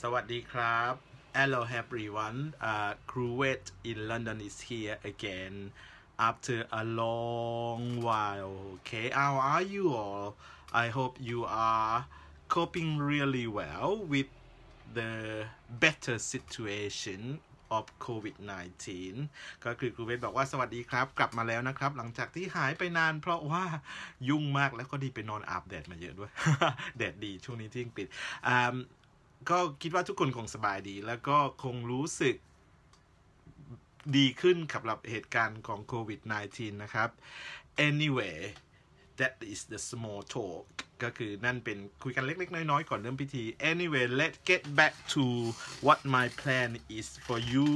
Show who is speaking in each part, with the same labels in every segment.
Speaker 1: สวัสดีครับ, Hello everyone uh, Cruet in London is here again after a long while okay how are you all I hope you are coping really well with the better situation of COVID-19 ก็คือครูเวทบอกว่าสวัสดีครับ กลับมาแล้วนะครับ หลังจากที่หายไปนาน เพราะว่ายุ่งมากแล้วก็ดีไปนอนอาบแดดมาเยอะด้วย แดดดีช่วงนี้ที่อังกฤษก็คิดว่าทุกคนคงสบายดีแล้วก็คงรู้สึกดีขึ้นกับเหตุการณ์ของโควิด -19 นะครับ anyway that is the small talk ก็คือนั่นเป็นคุยกันเล็ก ๆ น้อย ๆ ก่อนเริ่มพิธี anyway let's get back to what my plan is for you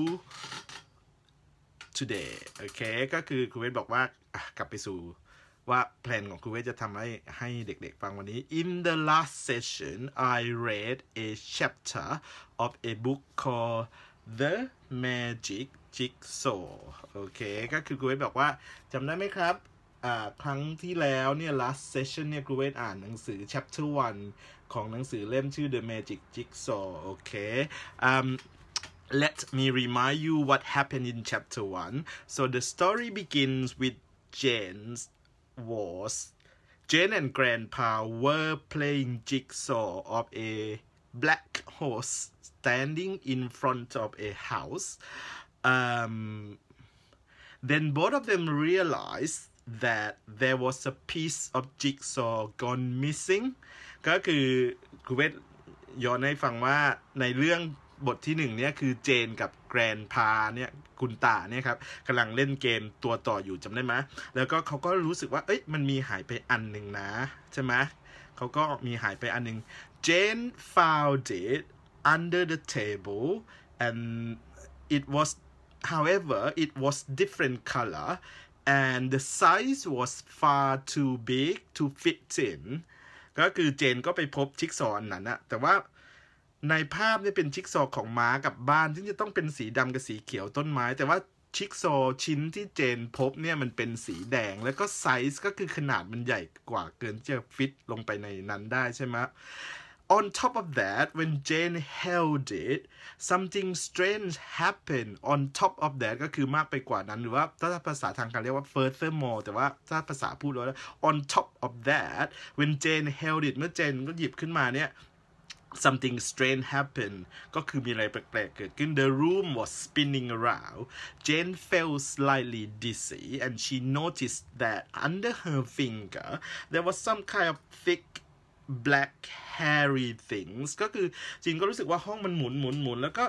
Speaker 1: today โอเค ก็คือครูเวทบอกว่ากลับไปสู่ว่าแพลนของครูเวทจะทำให้ให้เด็กๆ ฟังวันนี้ In the last session I read a chapter of a book called The Magic Jigsaw โอเค ก็คือครูเวทบอกว่าจำได้ไหมครับครั้งที่แล้วเนี่ย last session เนี่ยครูเวทอ่านหนังสือ chapter 1ของหนังสือเล่มชื่อ The Magic Jigsaw โอเค um, let me remind you what happened in chapter 1 so the story begins with Jane's wars Jane and Grandpa were playing Jigsaw of a black horse standing in front of a house um, then both of them realized that there was a piece of jigsaw gone missing ก็คือครูเวทย้อนให้ฟังว่าในเรื่องบทที่หนึ่งเนี่ยคือเจนกับแกรนพาเนี่ยคุณตาเนี่ยครับกำลังเล่นเกมตัวต่ออยู่จำได้ไหมแล้วก็เขาก็รู้สึกว่าเอ้ยมันมีหายไปอันหนึ่งนะใช่ไหมเขาก็มีหายไปอันหนึ่ง Jane found it under the table and it was however it was different color and the size was far too big to fit in ก็คือเจนก็ไปพบชิกซอนนั้นนะแต่ว่าในภาพนี่เป็นชิกซอของม้ากับบ้านที่จะต้องเป็นสีดำกับสีเขียวต้นไม้ แต่ว่าชิกซอชิ้นที่เจนพบเนี่ยมันเป็นสีแดง แล้วก็ไซส์ก็คือขนาดมันใหญ่กว่าเกินจะฟิต ลงไปในนั้นได้ใช่ไหม on top of that, when Jane held it, something strange happened on top of that ก็คือมากไปกว่านั้นหรือว่าถ้าภาษาทางการเรียกว่า furthermore แต่ว่าถ้าภาษาพูดแล้ว on top of that when Jane held it เมื่อเจนก็หยิบขึ้นมาเนี่ย something strange happened ก็คือมีอะไรแปลกๆเกิดขึ้น the room was spinning around Jane felt slightly dizzy and she noticed that under her finger there was some kind of thick black hairy things ก็คือจินก็รู้สึกว่าห้องมันหมุนหมุนหมุนแล้วก็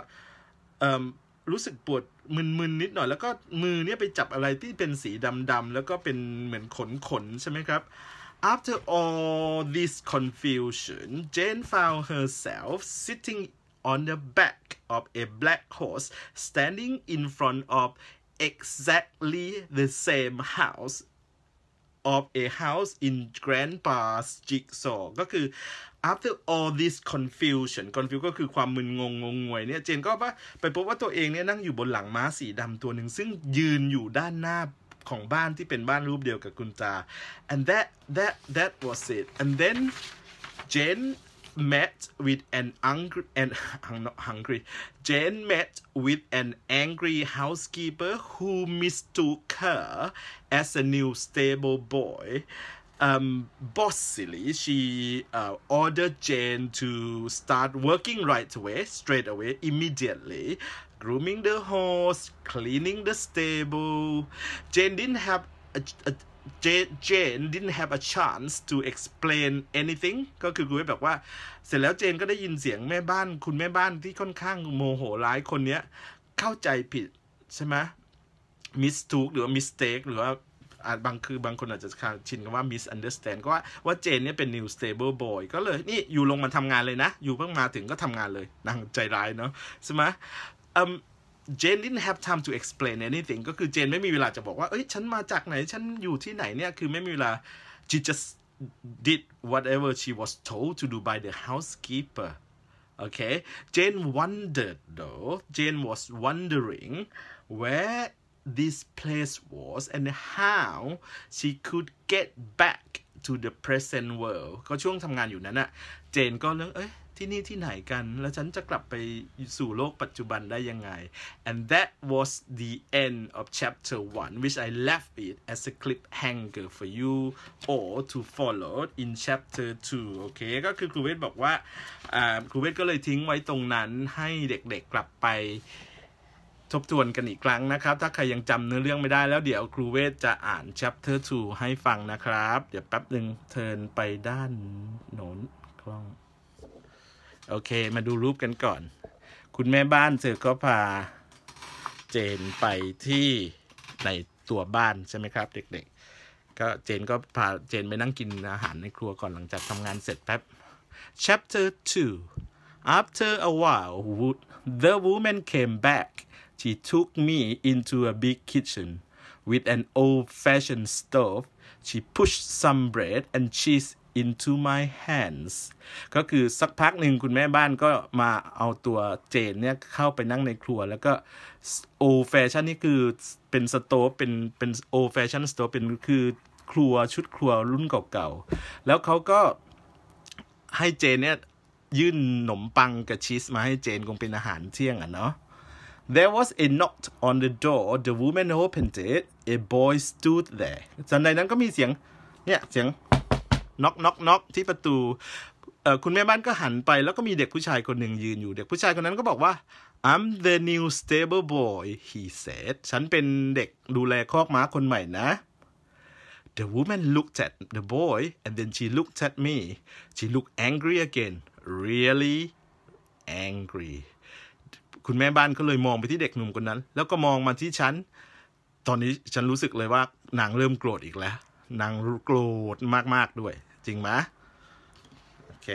Speaker 1: รู้สึกปวดมึนๆนิดหน่อยแล้วก็มือเนี่ยไปจับอะไรที่เป็นสีดำๆแล้วก็เป็นเหมือนขนๆใช่ไหมครับ After all this confusion, Jane found herself sitting on the back of a black horse standing in front of exactly the same house of a house in Grand Pass Jigsaw ก็คือ after all this confusion confusion ก็คือความมึนงงงงงวยเนี่ยเจนก็ว่าไปพบว่าตัวเองเนี่ยนั่งอยู่บนหลังม้าสีดำตัวหนึ่งซึ่งยืนอยู่ด้านหน้าของบ้านที่เป็นบ้านรูปเดียวกับกุญจา and that that that was it and then Jen met with an angry and not hungry. Jane met with an angry housekeeper who mistook her as a new stable boy. Um, bossily, she uh, ordered Jane to start working right away, straight away, immediately, grooming the horse, cleaning the stable. Jane didn't have a, a, จ a n e didn't have a chance to explain anything ก็คือคุณแวทบอกว่าเสร็จแล้วเจนก็ได้ยินเสียงแม่บ้าน คุณแม่บ้านที่ค่อนข้างโมโหร้ายคนเนี้ย เข้าใจผิด ใช่ไหมมิสทูกหรือว่ามิสเทคหรือว่า อาจบางคือบางคนอาจจะชินกับว่า misunderstand ก็ว่าว่าเจนเนี่ยเป็น new stable boy ก็เลยนี่อยู่ลงมาทำงานเลยนะ อยู่เพิ่งมาถึงก็ทำงานเลยนางใจร้ายเนาะใช่ไหมเจน didn't have time to explain anything ก็คือเจนไม่มีเวลาจะบอกว่าเอ้ยฉันมาจากไหนฉันอยู่ที่ไหนเนี่ยคือไม่มีเวลา she just did whatever she was told to do by the housekeeper okay Jane wondered though Jane was wondering where this place was and how she could get back to the present world ก็ช่วงทำงานอยู่นั้นอะเจนก็เรื่องเอ้ยที่นี่ที่ไหนกัน แล้วฉันจะกลับไปสู่โลกปัจจุบันได้ยังไง and that was the end of chapter 1 which I left it as a cliffhanger for you or to follow in chapter 2โอเคก็คือครูเวทบอกว่า ครูเวทก็เลยทิ้งไว้ตรงนั้นให้เด็กๆกลับไป ทบทวนกันอีกครั้งนะครับ ถ้าใครยังจำเนื้อเรื่องไม่ได้แล้วเดี๋ยวครูเวทจะอ่าน chapter 2 ให้ฟังนะครับ เดี๋ยวแป๊บหนึ่งเทินไปด้านโน้นกล้องโอเค มาดูรูปกันก่อน คุณแม่บ้านเสือก็พาเจนไปที่ในตัวบ้านใช่ไหมครับเด็กๆ ก็เจนก็พาเจนไปนั่งกินอาหารในครัวก่อนหลังจากทำงานเสร็จแป๊บ chapter 2 after a while the woman came back she took me into a big kitchen with an old-fashioned stove she pushed some bread and cheese into my hands ก็คือสักพักหนึ่งคุณแม่บ้านก็มาเอาตัวเจนเนี่ย เข้าไปนั่งในครัวแล้วก็โอแฟชั่นนี่คือเป็นสโตเป็นเป็นโอแฟชั่นสโตเป็นคือครัวชุดครัวรุ่นเก่าๆแล้วเขาก็ให้เจนเนี่ย ยื่นขนมปังกับชีสมาให้เจนคงเป็นอาหารเที่ยงอ่ะเนาะ There was a knock on the door. The woman opened it. A boy stood there. จอนใดนั้นก็มีเสียง เนี่ยเสียงน็อกน็อกน็อกที่ประตู คุณแม่บ้านก็หันไป แล้วก็มีเด็กผู้ชายคนหนึ่งยืนอยู่ เด็กผู้ชายคนนั้นก็บอกว่า I'm the new stable boy he said ฉันเป็นเด็กดูแลคอกม้าคนใหม่นะ The woman looked at the boy and then she looked at me she looked angry again really angry คุณแม่บ้านก็เลยมองไปที่เด็กหนุ่มคนนั้น แล้วก็มองมาที่ฉัน ตอนนี้ฉันรู้สึกเลยว่านางเริ่มโกรธอีกแล้วนางโกรธมาก ๆ ด้วยจริงไหมโอเค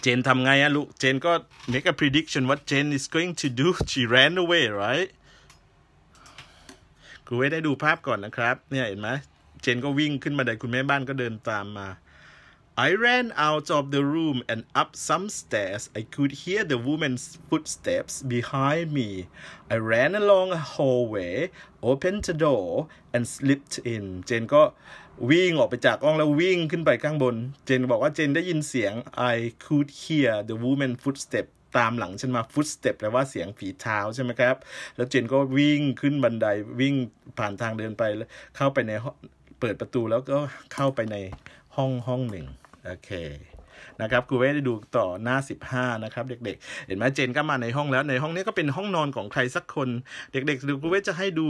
Speaker 1: เจนทำไงอะลูกเจนก็ make a prediction what Jane is going to do she ran away right คูเวได้ดูภาพก่อนนะครับ เนี่ยเห็นไหมเจนก็วิ่งขึ้นมาได้คุณแม่บ้านก็เดินตามมา I ran out of the room and up some stairs. I could hear the woman's footsteps behind me. I ran along a hallway, opened the door, and slipped in. เจนก็วิ่งออกไปจากห้องแล้ววิ่งขึ้นไปข้างบน เจนบอกว่า เจนได้ยินเสียง I could hear the woman s footstep ตามหลังฉันมาฟุตสเต็ปแปลว่าเสียงฝีเท้าใช่ไหมครับ แล้วเจนก็วิ่งขึ้นบันได วิ่งผ่านทางเดินไปเข้าไปในเปิดประตูแล้วก็เข้าไปในห้องห้องหนึ่งโอเค นะครับครูเวได้ดูต่อหน้าสิบห้านะครับเด็ก ๆ เห็นไหมเจนก็มาในห้องแล้ว ในห้องนี้ก็เป็นห้องนอนของใครสักคน เด็กๆดูครูเวจะให้ดู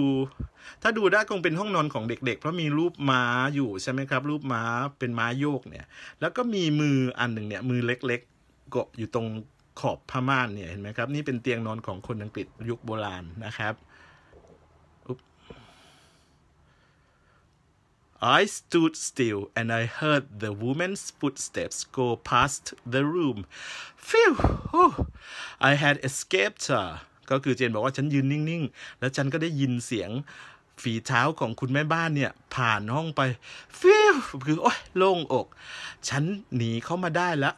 Speaker 1: ถ้าดูได้คงเป็นห้องนอนของเด็ก ๆ เพราะมีรูปม้าอยู่ใช่ไหมครับ รูปม้าเป็นม้าโยกเนี่ย แล้วก็มีมืออันหนึ่งเนี่ยมือเล็ก ๆ กบอยู่ตรงขอบผ้าม่านเนี่ยเห็นไหมครับนี่เป็นเตียงนอนของคนอังกฤษยุคโบราณนะครับ I stood still and I heard the woman's footsteps go past the room. Phew! I had escaped her. ก็คือเจนบอกว่าฉันยืนนิ่งๆแล้วฉันก็ได้ยินเสียงฝีเท้าของคุณแม่บ้านเนี่ยผ่านห้องไปฟิวคือโอ้ยโล่งอกฉันหนีเข้ามาได้แล้ว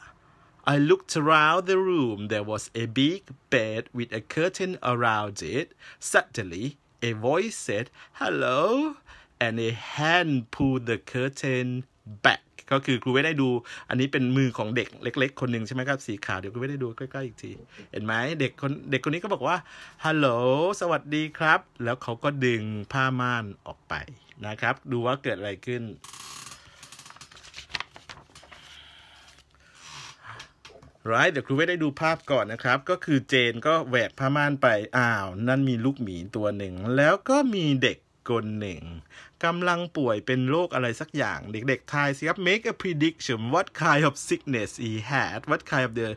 Speaker 1: I looked around the room. There was a big bed with a curtain around it. Suddenly, a voice said, Hello. and a hand pulled the curtain back ก็คือครูไม่ได้ดู อันนี้เป็นมือของเด็กเล็ก ๆ คนหนึ่งใช่ไหมครับ สีขาวเดี๋ยวครูไม่ได้ดูใกล้ๆอีกที เห็นไหมเด็กคนเด็กคนนี้ก็บอกว่าฮัลโหลสวัสดีครับ แล้วเขาก็ดึงผ้าม่านออกไป นะครับ ดูว่าเกิดอะไรขึ้น right เดี๋ยวครูไม่ได้ดูภาพก่อนนะครับ ก็คือเจนก็แหวกผ้าม่านไปอ้าว นั่นมีลูกหมีตัวหนึ่งแล้วก็มีเด็กกลเหน่งกำลังป่วยเป็นโรคอะไรสักอย่างเด็กๆทายสิครับ make a prediction what kind of sickness he had what kind of the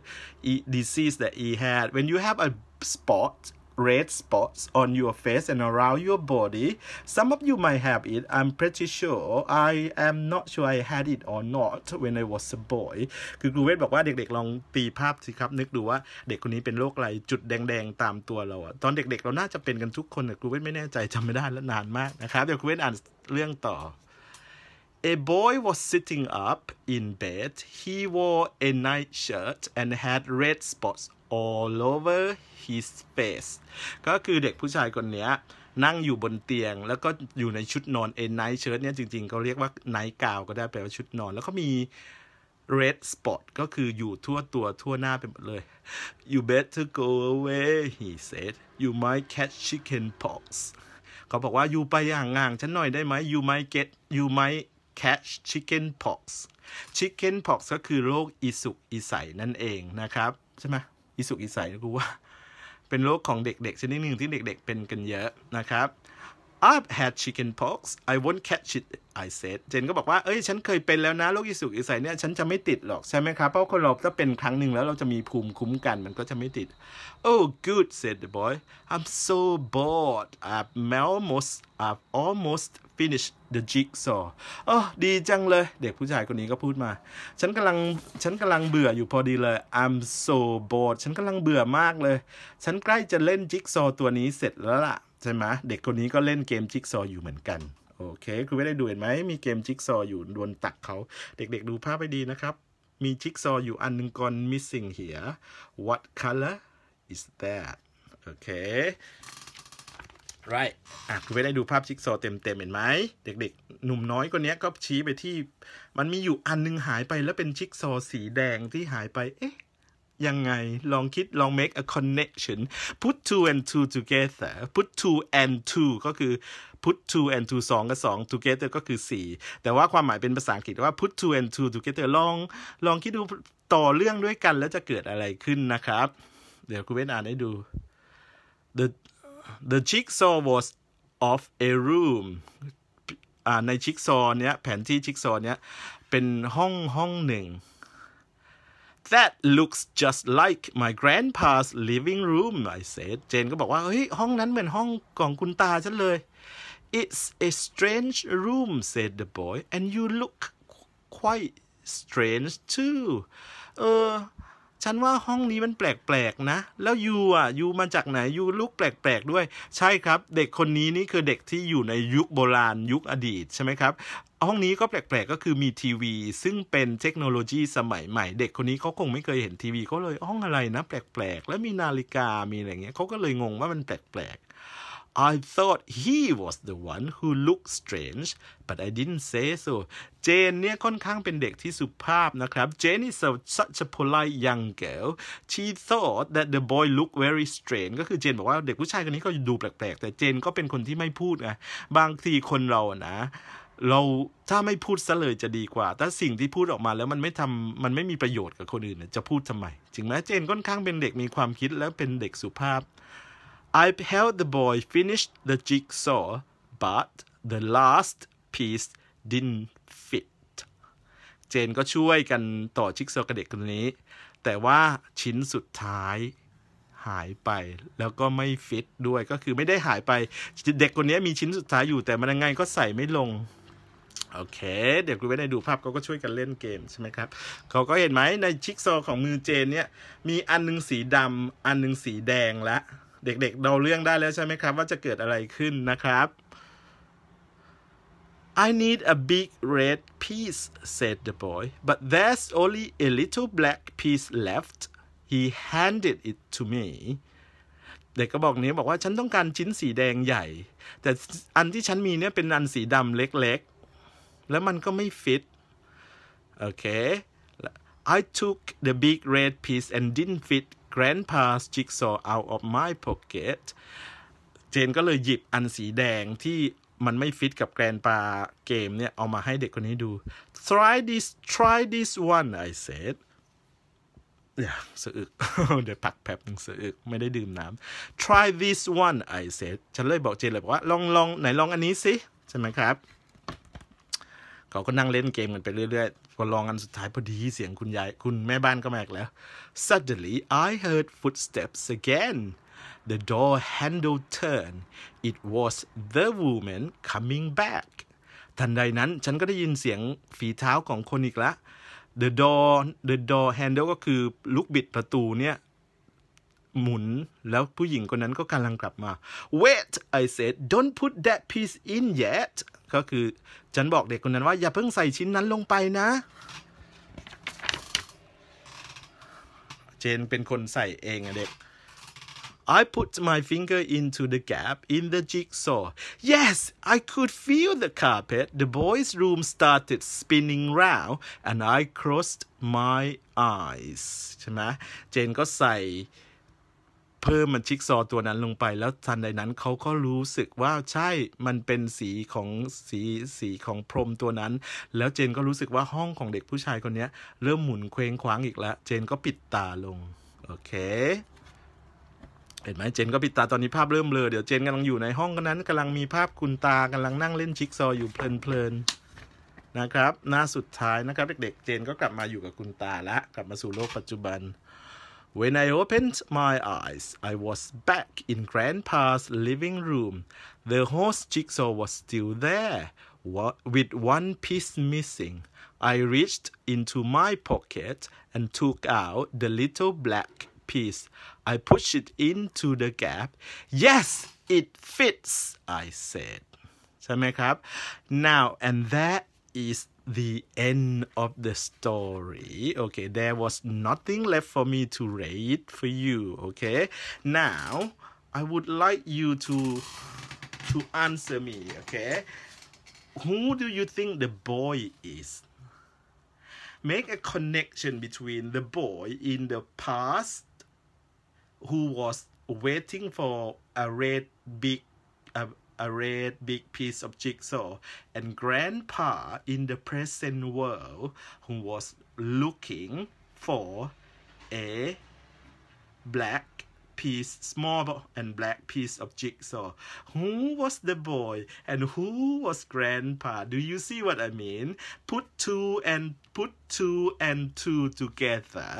Speaker 1: disease that he had when you have a spot red spots on your face and around your body. Some of you might have it. I'm pretty sure. I am not sure I had it or not when I was a boy. คือครูเวทบอกว่าเด็กๆลองตีภาพสิครับ นึกดูว่าเด็กคนนี้เป็นโรคอะไรจุดแดงๆตามตัวเราอะตอนเด็กๆเราน่าจะเป็นกันทุกคนแต่ครูเวทไม่แน่ใจจำไม่ได้แล้วนานมากนะครับ เดี๋ยวครูเวทอ่านเรื่องต่อ A boy was sitting up in bed. He wore a nightshirt and had red spots all over his face ก็คือเด็กผู้ชายคนนี้นั่งอยู่บนเตียงแล้วก็อยู่ในชุดนอนเอ็นไนท์เชิ้ตเนี่ยจริงๆเขาเรียกว่าไนท์กาวก็ได้แปลว่าชุดนอน แล้วก็มี red spot ก็คืออยู่ทั่วตัวทั่วหน้าไปหมดเลย you better go away he said you might catch chicken pox เขาบอกว่าอยู่ไปย่างๆฉันหน่อยได้ไหม you might get you might catch chicken pox chicken pox ก็คือโรคอิสุกอิใสนั่นเองนะครับ ใช่ไหม อิสุกอิใสกูว่า เป็นโรคของเด็กๆชนิดหนึ่งที่เด็กๆเป็นกันเยอะนะครับ I've had chicken pox I won't catch it I said เจนก็บอกว่า เอ้ย ฉันเคยเป็นแล้วนะ โรคอีสุกอีใสเนี่ย ฉันจะไม่ติดหรอก ใช่ไหมครับ เพราะคนเราถ้าเป็นครั้งหนึ่งแล้ว เราจะมีภูมิคุ้มกัน มันก็จะไม่ติด Oh good said the boy I'm so bored I've almost I've almost finished the jigsaw อ๋อดีจังเลย เด็กผู้ชายคนนี้ก็พูดมา ฉันกำลัง ฉันกำลังเบื่ออยู่พอดีเลย I'm so bored ฉันกำลังเบื่อมากเลย ฉันใกล้จะเล่นจิ๊กซอตัวนี้เสร็จแล้วล่ะช่ไหมเด็กคนนี้ก็เล่นเกมจิ๊กซออยู่เหมือนกันโอเคคุณไม่ได้ดูเห็นไหมมีเกมจิ๊กซออยู่ดวตักเขา เด็กๆดูภาพไปดีนะครับ มีจิ๊กซออยู่อันหนึ่งก่อน missing here what color is that โอเค right อ่ะคุณไม่ได้ดูภาพจิ๊กซอเต็มๆเห็นไหมเด็กๆหนุ่มน้อยคนนี้ก็ชี้ไปที่มันมีอยู่อันนึงหายไปแล้วเป็นจิ๊กซอสีแดงที่หายไปเอ๊ะยังไงลองคิดลอง make a connection put two and two together put two and two ก็คือ put two and two สองกับสอง together ก็คือสี่แต่ว่าความหมายเป็นภาษาอังกฤษว่า put two and two together ลอง ลองคิดดูต่อเรื่องด้วยกันแล้วจะเกิดอะไรขึ้นนะครับ เดี๋ยวคุณเวนอ่านให้ดู the the jigsaw was of a room ในชิกซอเนี้ยแผนที่ชิกซอเนี้ย เป็นห้องห้องหนึ่ง that looks just like my grandpa's living room I said เจนก็บอกว่าเฮ้ยห้องนั้นเหมือนห้องของคุณตาฉันเลย it's a strange room said the boy and you look quite strange too เออ ฉันว่าห้องนี้มันแปลกๆนะ แล้วยูอ่ะยูมาจากไหนยูลุกแปลกๆด้วย ใช่ครับ เด็กคนนี้นี่คือเด็กที่อยู่ในยุคโบราณยุคอดีตใช่ไหมครับห้องนี้ก็แปลกๆก็คือมีทีวีซึ่งเป็นเทคโนโลยีสมัยใหม่ เด็กคนนี้เขาคงไม่เคยเห็นทีวีเขาเลยห้องอะไรนะแปลกๆแล้วมีนาฬิกามีอะไรเงี้ยเขาก็เลยงงว่ามันแปลกๆ I thought he was the one who looked strange but I didn't say so เจนเนี่ยค่อนข้างเป็นเด็กที่สุภาพนะครับ Jane is a, such a polite young girl she thought that the boy looked very strange ก็คือเจนบอกว่าเด็กผู้ชายคนนี้ก็ดูแปลกๆ แต่เจนก็เป็นคนที่ไม่พูดไงบางทีคนเรานะเราถ้าไม่พูดซะเลยจะดีกว่าแต่สิ่งที่พูดออกมาแล้วมันไม่ทำมันไม่มีประโยชน์กับคนอื่นจะพูดทำไมถึงแม้เจนค่อนข้างเป็นเด็กมีความคิดและเป็นเด็กสุภาพ I helped the boy finish the jigsaw but the last piece didn't fit เจนก็ช่วยกันต่อชิกซอกับเด็กคนนี้ แต่ว่าชิ้นสุดท้ายหายไปแล้วก็ไม่ฟิตด้วยก็คือไม่ได้หายไป เด็กคนนี้มีชิ้นสุดท้ายอยู่แต่มันยังไงก็ใส่ไม่ลงโอเค เดี๋ยวคุณเวได้ดูภาพเขาก็ช่วยกันเล่นเกมใช่ไหมครับ เขาก็เห็นไหมในชิกโซของมือเจนเนี่ยมีอันนึงสีดำอันนึงสีแดงละเด็กๆเราเรื่องได้แล้วใช่ไหมครับ ว่าจะเกิดอะไรขึ้นนะครับ I need a big red piece said the boy but there's only a little black piece left he handed it to me เด็กก็บอกนี้บอกว่าฉันต้องการชิ้นสีแดงใหญ่ แต่อันที่ฉันมีเนี่ยเป็นอันสีดำเล็กแล้วมันก็ไม่ฟิตโอเค I took the big red piece and didn't fit grandpa's jigsaw out of my pocket เจนก็เลยหยิบอันสีแดงที่มันไม่ฟิตกับแกรนปาเกมเนี่ย เอามาให้เด็กคนนี้ดู try this try this one I said อย่าสะอึก เดี๋ยวผักแป๊บนึงสะอึก ไม่ได้ดื่มน้ำ try this one I said ฉันเลยบอกเจนเลยบอกว่าลองลองไหนลองอันนี้สิ ใช่ไหมครับเขาก็นั่งเล่นเกมกันไปเรื่อยๆพอลองกันสุดท้ายพอดีเสียงคุณยายคุณแม่บ้านก็มกแล้ว suddenly I heard footsteps again the door handle turned it was the woman coming back ทันใดนั้นฉันก็ได้ยินเสียงฝีเท้าของคนอีกละ the door the door handle ก็คือลูกบิดประตูเนี่ย หมุนแล้วผู้หญิงคนนั้นก็กำลังกลับมา wait I said don't put that piece in yet ก็คือฉันบอกเด็กคนนั้นว่าอย่าเพิ่งใส่ชิ้นนั้นลงไปนะ เจนเป็นคนใส่เองอะเด็ก I put my finger into the gap in the jigsaw. Yes, I could feel the carpet. The boys' room started spinning round and I c r o s e d my eyes. ใช่ไหมเจนก็ใส่เพิ่มมันชิกซอตัวนั้นลงไปแล้วทันใดนั้นเขาก็รู้สึกว่าใช่ มันเป็นสีของสีสีของพรมตัวนั้น แล้วเจนก็รู้สึกว่าห้องของเด็กผู้ชายคนนี้เริ่มหมุนเคว้งคว้างอีกแล้วเจนก็ปิดตาลงโอเค เห็นไหมเจนก็ปิดตาตอนนี้ภาพเริ่มเลอเดี๋ยวเจนกำลังอยู่ในห้องนั้นกำลังมีภาพคุณตากำลังนั่งเล่นชิกซออยู่เพลินๆนะครับหน้าสุดท้ายนะครับเด็กๆ เจนก็กลับมาอยู่กับคุณตาละ กลับมาสู่โลกปัจจุบัน When I opened my eyes, I was back in Grandpa's living room. The horse jigsaw was still there, with one piece missing. I reached into my pocket and took out the little black piece. I pushed it into the gap. Yes, it fits, I said. up. Now and that is the end of the story. Okay, there was nothing left for me to read for you. Okay, now I would like you to to answer me. Okay, who do you think the boy is? Make a connection between the boy in the past who was waiting for a red big a red big piece of jigsaw and grandpa in the present world who was looking for a black piece small and black piece of jigsaw who was the boy and who was grandpa do you see what i mean put two and put two and two together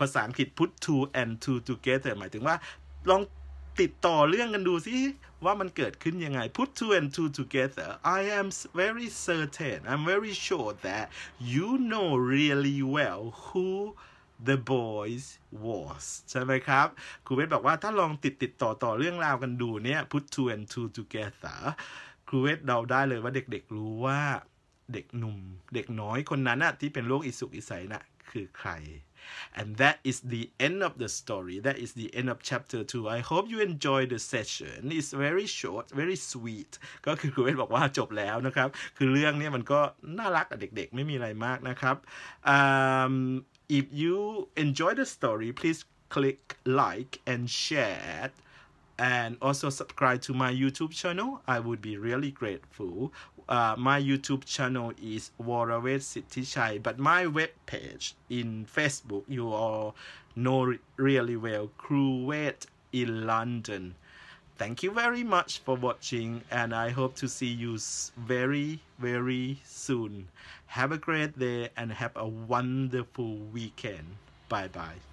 Speaker 1: ภาษาอังกฤษ put two and two together หมายถึงว่าลองติดต่อเรื่องกันดูสิว่ามันเกิดขึ้นยังไง put two and two together I am very certain I'm very sure that you know really well who The Boys was ใช่ไหมครับ ครูเวทบอกว่าถ้าลองติดติดต่อต่อเรื่องราวกันดูเนี่ย put two and two together ครูเวทเดาได้เลยว่าเด็กๆรู้ว่าเด็กหนุ่มเด็กน้อยคนนั้นอะที่เป็นโรคอิสุกอิสัยน่ะคือใคร And that is the end of the story. That is the end of chapter 2. I hope you enjoy the session. It's very short, very sweet. ก็คือครูเวทบอกว่าจบแล้วนะครับคือเรื่องนี้มันก็น่ารักกับเด็กๆ um, if you enjoy the story please click like and share and also subscribe to my YouTube channel. I would be really grateful. Uh, my YouTube channel is City Sitichai, but my web page in Facebook, you all know really well, Cruet in London. Thank you very much for watching and I hope to see you very, very soon. Have a great day and have a wonderful weekend. Bye-bye.